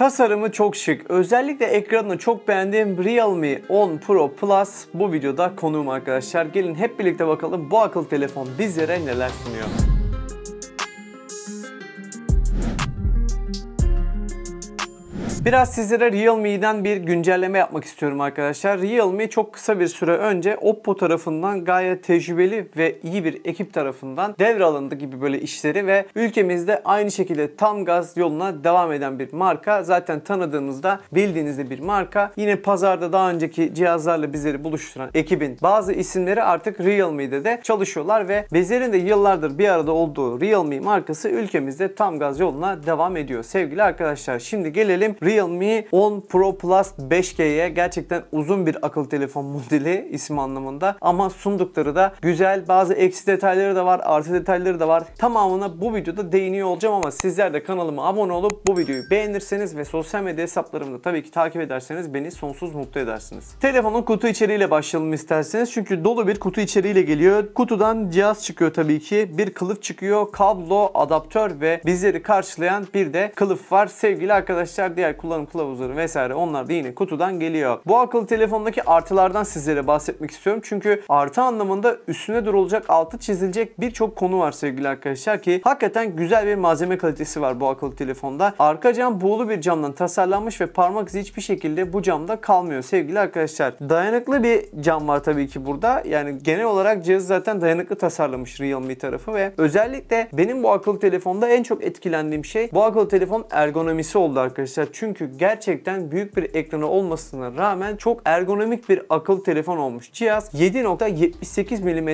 Tasarımı çok şık. Özellikle ekranını çok beğendiğim Realme 10 Pro Plus bu videoda konuğum arkadaşlar. Gelin hep birlikte bakalım bu akıllı telefon bizlere neler sunuyor. Biraz sizlere Realme'den bir güncelleme yapmak istiyorum arkadaşlar. Realme çok kısa bir süre önce Oppo tarafından gayet tecrübeli ve iyi bir ekip tarafından devralındı gibi böyle işleri ve ülkemizde aynı şekilde tam gaz yoluna devam eden bir marka. Zaten tanıdığınızda bildiğinizde bir marka. Yine pazarda daha önceki cihazlarla bizleri buluşturan ekibin bazı isimleri artık Realme'de de çalışıyorlar ve Bezer'in de yıllardır bir arada olduğu Realme markası ülkemizde tam gaz yoluna devam ediyor. Sevgili arkadaşlar şimdi gelelim Realme 10 Pro Plus 5G'ye gerçekten uzun bir akıllı telefon modeli isim anlamında ama sundukları da güzel. Bazı eksi detayları da var, artı detayları da var. Tamamına bu videoda değiniyor olacağım ama sizler de kanalıma abone olup bu videoyu beğenirseniz ve sosyal medya hesaplarımda tabii ki takip ederseniz beni sonsuz mutlu edersiniz. Telefonun kutu içeriğiyle başlayalım isterseniz. Çünkü dolu bir kutu içeriğiyle geliyor. Kutudan cihaz çıkıyor tabii ki. Bir kılıf çıkıyor, kablo, adaptör ve bizleri karşılayan bir de kılıf var. Sevgili arkadaşlar diğer kullanım kılavuzları vesaire onlar da yine kutudan geliyor. Bu akıllı telefondaki artılardan sizlere bahsetmek istiyorum. Çünkü artı anlamında üstüne durulacak, altı çizilecek birçok konu var sevgili arkadaşlar ki hakikaten güzel bir malzeme kalitesi var bu akıllı telefonda. Arka cam buğulu bir camdan tasarlanmış ve parmak izi hiçbir şekilde bu camda kalmıyor sevgili arkadaşlar. Dayanıklı bir cam var tabii ki burada. Yani genel olarak cihaz zaten dayanıklı tasarlamış Realme tarafı ve özellikle benim bu akıllı telefonda en çok etkilendiğim şey bu akıllı telefon ergonomisi oldu arkadaşlar. Çünkü çünkü gerçekten büyük bir ekranı olmasına rağmen çok ergonomik bir akıllı telefon olmuş. Cihaz 7.78 mm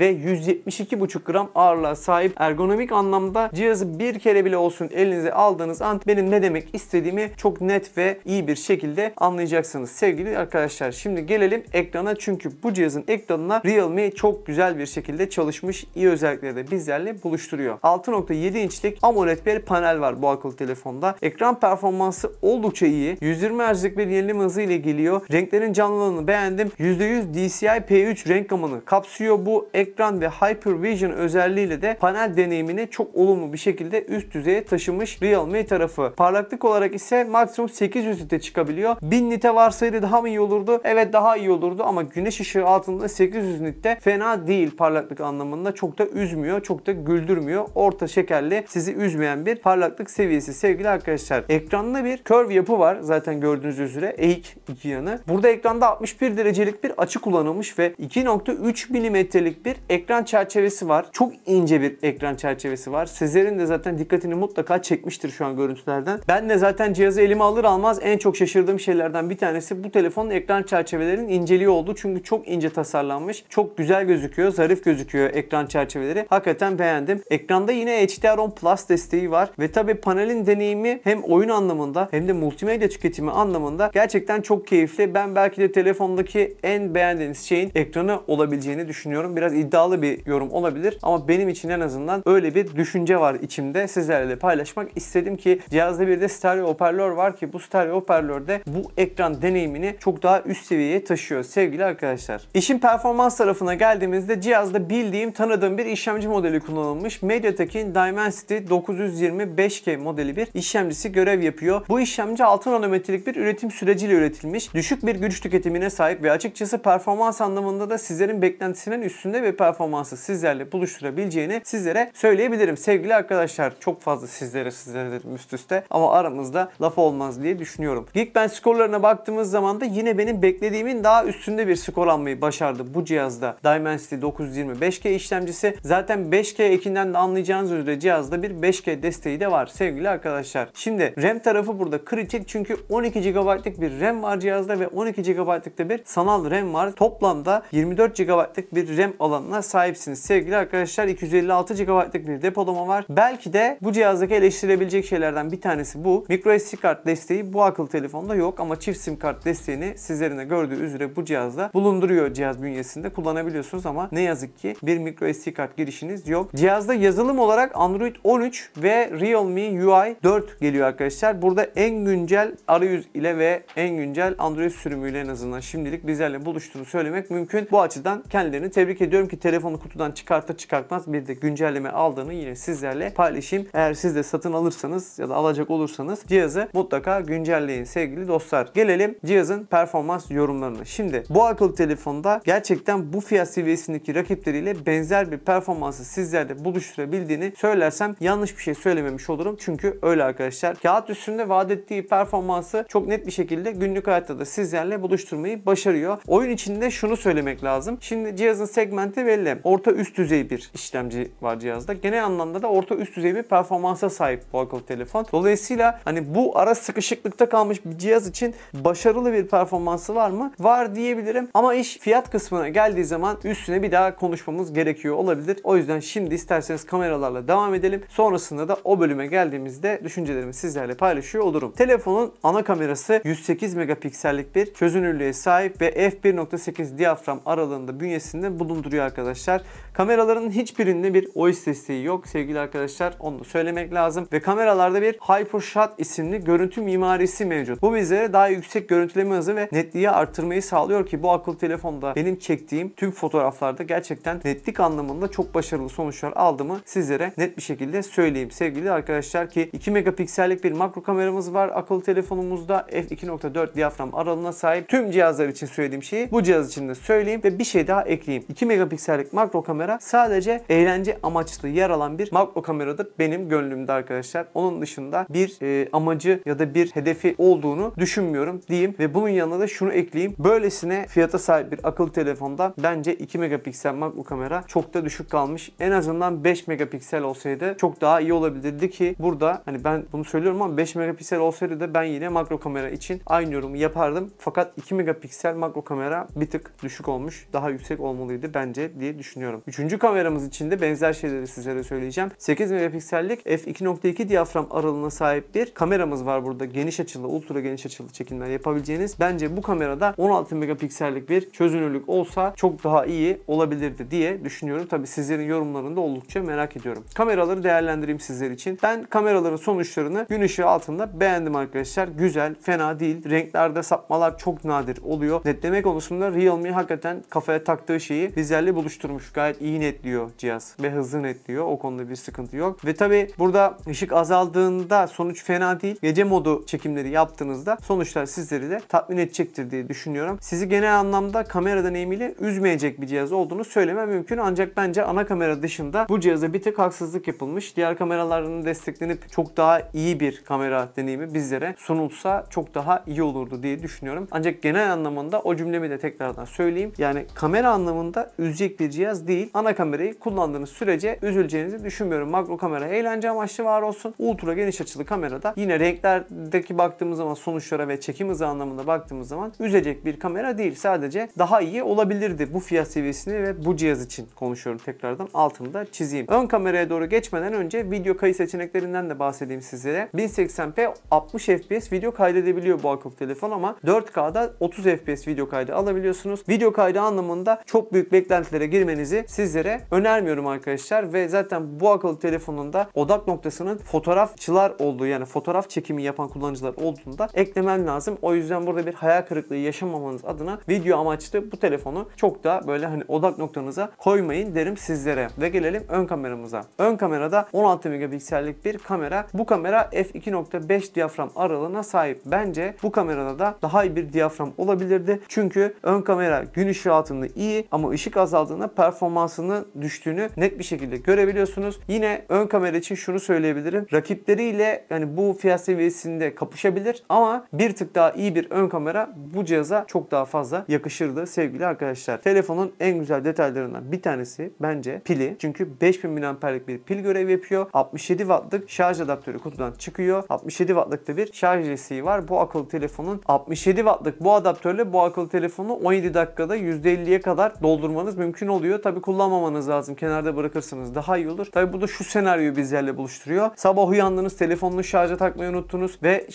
ve 172,5 gram ağırlığa sahip ergonomik anlamda cihazı bir kere bile olsun elinize aldığınız an benim ne demek istediğimi çok net ve iyi bir şekilde anlayacaksınız sevgili arkadaşlar. Şimdi gelelim ekrana çünkü bu cihazın ekranına Realme çok güzel bir şekilde çalışmış iyi özellikleri de bizlerle buluşturuyor. 6.7 inçlik AMOLED bir panel var bu akıllı telefonda. Ekran performansı oldukça iyi. 120 Hz'lik bir yenileme hızı ile geliyor. Renklerin canlılığını beğendim. %100 DCI P3 renk gamını kapsıyor. Bu ekran ve Hyper Vision özelliğiyle de panel deneyimini çok olumlu bir şekilde üst düzeye taşımış Realme tarafı. Parlaklık olarak ise maksimum 800 nite çıkabiliyor. 1000 nite varsaydı daha mı iyi olurdu? Evet daha iyi olurdu ama güneş ışığı altında 800 nitte fena değil parlaklık anlamında. Çok da üzmüyor, çok da güldürmüyor. Orta şekerli sizi üzmeyen bir parlaklık seviyesi sevgili arkadaşlar. Ekranda bir kör yapı var zaten gördüğünüz üzere. Eğik iki yanı. Burada ekranda 61 derecelik bir açı kullanılmış ve 2.3 milimetrelik bir ekran çerçevesi var. Çok ince bir ekran çerçevesi var. Sezer'in de zaten dikkatini mutlaka çekmiştir şu an görüntülerden. Ben de zaten cihazı elime alır almaz en çok şaşırdığım şeylerden bir tanesi bu telefonun ekran çerçevelerinin inceliği oldu. Çünkü çok ince tasarlanmış. Çok güzel gözüküyor. Zarif gözüküyor ekran çerçeveleri. Hakikaten beğendim. Ekranda yine HDR10 Plus desteği var ve tabi panelin deneyimi hem oyun anlamında hem hem de multimedya tüketimi anlamında gerçekten çok keyifli. Ben belki de telefondaki en beğendiğiniz şeyin ekranı olabileceğini düşünüyorum. Biraz iddialı bir yorum olabilir ama benim için en azından öyle bir düşünce var içimde. Sizlerle de paylaşmak istedim ki cihazda bir de stereo hoparlör var ki bu stereo hoparlörde bu ekran deneyimini çok daha üst seviyeye taşıyor sevgili arkadaşlar. İşin performans tarafına geldiğimizde cihazda bildiğim tanıdığım bir işlemci modeli kullanılmış. MediaTek'in Dimensity 920 5G modeli bir işlemcisi görev yapıyor. Bu iş işlemci 6 nanometrelik bir üretim süreciyle üretilmiş, düşük bir güç tüketimine sahip ve açıkçası performans anlamında da sizlerin beklentisinin üstünde ve performansı sizlerle buluşturabileceğini sizlere söyleyebilirim. Sevgili arkadaşlar çok fazla sizlere sizlere dedim üst üste ama aramızda laf olmaz diye düşünüyorum. Geekbench skorlarına baktığımız zaman da yine benim beklediğimin daha üstünde bir skor almayı başardı bu cihazda. Dimensity 920 5G işlemcisi. Zaten 5G ekinden de anlayacağınız üzere cihazda bir 5G desteği de var sevgili arkadaşlar. Şimdi RAM tarafı burada da kritik çünkü 12 GB'lık bir RAM var cihazda ve 12 GB'lık da bir sanal RAM var. Toplamda 24 GB'lık bir RAM alanına sahipsiniz. Sevgili arkadaşlar 256 GB'lık bir depolama var. Belki de bu cihazdaki eleştirilebilecek şeylerden bir tanesi bu. Micro SD kart desteği bu akıllı telefonda yok ama çift sim kart desteğini sizlerin de gördüğü üzere bu cihazda bulunduruyor cihaz bünyesinde kullanabiliyorsunuz ama ne yazık ki bir micro SD kart girişiniz yok. Cihazda yazılım olarak Android 13 ve Realme UI 4 geliyor arkadaşlar. Burada en güncel arayüz ile ve en güncel Android sürümüyle en azından şimdilik bizlerle buluştuğunu söylemek mümkün. Bu açıdan kendilerini tebrik ediyorum ki telefonu kutudan çıkarta çıkartmaz bir de güncelleme aldığını yine sizlerle paylaşayım. Eğer siz de satın alırsanız ya da alacak olursanız cihazı mutlaka güncelleyin sevgili dostlar. Gelelim cihazın performans yorumlarına. Şimdi bu akıllı telefonda gerçekten bu fiyat seviyesindeki rakipleriyle benzer bir performansı sizlerle buluşturabildiğini söylersem yanlış bir şey söylememiş olurum. Çünkü öyle arkadaşlar. Kağıt üstünde vade ettiği performansı çok net bir şekilde günlük hayatta da sizlerle buluşturmayı başarıyor. Oyun içinde şunu söylemek lazım. Şimdi cihazın segmenti belli. Orta üst düzey bir işlemci var cihazda. Genel anlamda da orta üst düzey bir performansa sahip bu akıllı telefon. Dolayısıyla hani bu ara sıkışıklıkta kalmış bir cihaz için başarılı bir performansı var mı? Var diyebilirim. Ama iş fiyat kısmına geldiği zaman üstüne bir daha konuşmamız gerekiyor olabilir. O yüzden şimdi isterseniz kameralarla devam edelim. Sonrasında da o bölüme geldiğimizde düşüncelerimi sizlerle paylaşıyor olurum durum. Telefonun ana kamerası 108 megapiksellik bir çözünürlüğe sahip ve f1.8 diyafram aralığında bünyesinde bulunduruyor arkadaşlar. Kameraların hiçbirinde bir OIS desteği yok sevgili arkadaşlar. Onu da söylemek lazım. Ve kameralarda bir HyperShot isimli görüntü mimarisi mevcut. Bu bizlere daha yüksek görüntüleme hızı ve netliği arttırmayı sağlıyor ki bu akıllı telefonda benim çektiğim tüm fotoğraflarda gerçekten netlik anlamında çok başarılı sonuçlar aldığımı sizlere net bir şekilde söyleyeyim sevgili arkadaşlar ki 2 megapiksellik bir makro kameramız var akıllı telefonumuzda. F2.4 diyafram aralığına sahip. Tüm cihazlar için söylediğim şeyi bu cihaz için de söyleyeyim ve bir şey daha ekleyeyim. 2 megapiksellik makro kamera sadece eğlence amaçlı yer alan bir makro kameradır benim gönlümde arkadaşlar. Onun dışında bir e, amacı ya da bir hedefi olduğunu düşünmüyorum diyeyim ve bunun yanına da şunu ekleyeyim. Böylesine fiyata sahip bir akıllı telefonda bence 2 megapiksel makro kamera çok da düşük kalmış. En azından 5 megapiksel olsaydı çok daha iyi olabilirdi ki burada hani ben bunu söylüyorum ama 5 megapiksel olsaydı da ben yine makro kamera için aynı yorumu yapardım. Fakat 2 megapiksel makro kamera bir tık düşük olmuş. Daha yüksek olmalıydı bence diye düşünüyorum. Üçüncü kameramız için de benzer şeyleri sizlere söyleyeceğim. 8 megapiksellik f2.2 diyafram aralığına sahip bir kameramız var burada. Geniş açılı, ultra geniş açılı çekimler yapabileceğiniz. Bence bu kamerada 16 megapiksellik bir çözünürlük olsa çok daha iyi olabilirdi diye düşünüyorum. Tabi sizlerin yorumlarını da oldukça merak ediyorum. Kameraları değerlendireyim sizler için. Ben kameraların sonuçlarını gün ışığı altında beğendim beğendim arkadaşlar. Güzel, fena değil. Renklerde sapmalar çok nadir oluyor. Netleme konusunda Realme hakikaten kafaya taktığı şeyi Rizer'le buluşturmuş. Gayet iyi netliyor cihaz ve hızlı netliyor. O konuda bir sıkıntı yok. Ve tabi burada ışık azaldığında sonuç fena değil. Gece modu çekimleri yaptığınızda sonuçlar sizleri de tatmin edecektir diye düşünüyorum. Sizi genel anlamda kamera deneyimiyle üzmeyecek bir cihaz olduğunu söylemem mümkün. Ancak bence ana kamera dışında bu cihaza bir tek haksızlık yapılmış. Diğer kameralarının desteklenip çok daha iyi bir kamera deneyimi gibi bizlere sunulsa çok daha iyi olurdu diye düşünüyorum. Ancak genel anlamında o cümlemi de tekrardan söyleyeyim. Yani kamera anlamında üzecek bir cihaz değil. Ana kamerayı kullandığınız sürece üzüleceğinizi düşünmüyorum. Makro kamera eğlence amaçlı var olsun. Ultra geniş açılı kamerada yine renklerdeki baktığımız zaman sonuçlara ve çekim hızı anlamında baktığımız zaman üzecek bir kamera değil. Sadece daha iyi olabilirdi bu fiyat seviyesini ve bu cihaz için konuşuyorum tekrardan altında çizeyim. Ön kameraya doğru geçmeden önce video kayıt seçeneklerinden de bahsedeyim sizlere. 1080p 60 FPS video kaydedebiliyor bu akıllı telefon ama 4K'da 30 FPS video kaydı alabiliyorsunuz. Video kaydı anlamında çok büyük beklentilere girmenizi sizlere önermiyorum arkadaşlar ve zaten bu akıllı telefonun da odak noktasının fotoğrafçılar olduğu yani fotoğraf çekimi yapan kullanıcılar olduğunda eklemen lazım. O yüzden burada bir hayal kırıklığı yaşamamanız adına video amaçlı bu telefonu çok da böyle hani odak noktanıza koymayın derim sizlere. Ve gelelim ön kameramıza. Ön kamerada 16 megapiksellik bir kamera. Bu kamera f2.5 diyafram aralığına sahip. Bence bu kamerada da daha iyi bir diyafram olabilirdi. Çünkü ön kamera gün ışığı altında iyi ama ışık azaldığında performansının düştüğünü net bir şekilde görebiliyorsunuz. Yine ön kamera için şunu söyleyebilirim. Rakipleriyle yani bu fiyat seviyesinde kapışabilir ama bir tık daha iyi bir ön kamera bu cihaza çok daha fazla yakışırdı sevgili arkadaşlar. Telefonun en güzel detaylarından bir tanesi bence pili. Çünkü 5000 mAh'lik bir pil görev yapıyor. 67 wattlık şarj adaptörü kutudan çıkıyor. 67 watt wattlıkta bir şarj desteği var. Bu akıllı telefonun 67 wattlık bu adaptörle bu akıllı telefonu 17 dakikada %50'ye kadar doldurmanız mümkün oluyor. Tabi kullanmamanız lazım. Kenarda bırakırsınız daha iyi olur. Tabi bu da şu senaryoyu bizlerle buluşturuyor. Sabah uyandınız telefonunu şarja takmayı unuttunuz ve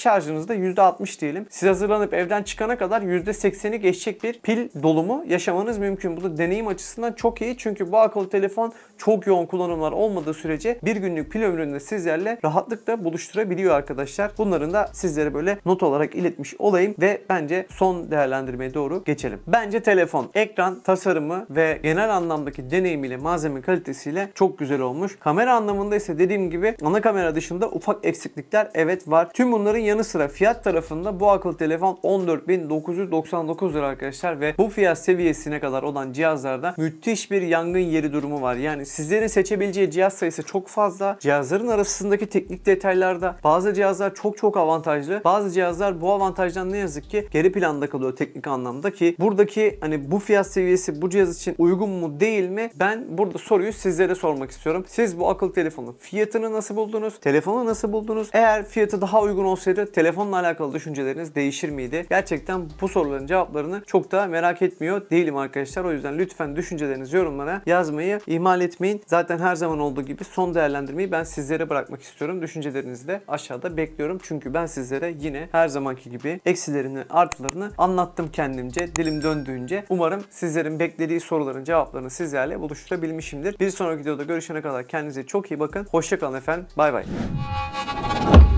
da %60 diyelim. Siz hazırlanıp evden çıkana kadar %80'i geçecek bir pil dolumu yaşamanız mümkün. Bu da deneyim açısından çok iyi. Çünkü bu akıllı telefon çok yoğun kullanımlar olmadığı sürece bir günlük pil ömründe sizlerle rahatlıkla buluşturabiliyor arkadaşlar. Bunların da sizlere böyle not olarak iletmiş olayım ve bence son değerlendirmeye doğru geçelim. Bence telefon, ekran, tasarımı ve genel anlamdaki deneyimiyle malzeme kalitesiyle çok güzel olmuş. Kamera anlamında ise dediğim gibi ana kamera dışında ufak eksiklikler evet var. Tüm bunların yanı sıra fiyat tarafında bu akıllı telefon 14.999 lira arkadaşlar ve bu fiyat seviyesine kadar olan cihazlarda müthiş bir yangın yeri durumu var. Yani sizlerin seçebileceği cihaz sayısı çok fazla. Cihazların arasındaki teknik detaylarda bazı cihazlar çok çok çok avantajlı. Bazı cihazlar bu avantajdan ne yazık ki geri planda kalıyor teknik anlamda ki buradaki hani bu fiyat seviyesi bu cihaz için uygun mu değil mi? Ben burada soruyu sizlere sormak istiyorum. Siz bu akıllı telefonun fiyatını nasıl buldunuz? Telefonu nasıl buldunuz? Eğer fiyatı daha uygun olsaydı telefonla alakalı düşünceleriniz değişir miydi? Gerçekten bu soruların cevaplarını çok da merak etmiyor değilim arkadaşlar. O yüzden lütfen düşüncelerinizi yorumlara yazmayı ihmal etmeyin. Zaten her zaman olduğu gibi son değerlendirmeyi ben sizlere bırakmak istiyorum. Düşüncelerinizi de aşağıda bekliyorum yapıyorum. Çünkü ben sizlere yine her zamanki gibi eksilerini, artılarını anlattım kendimce, dilim döndüğünce. Umarım sizlerin beklediği soruların cevaplarını sizlerle buluşturabilmişimdir. Bir sonraki videoda görüşene kadar kendinize çok iyi bakın. Hoşçakalın efendim. Bay bay.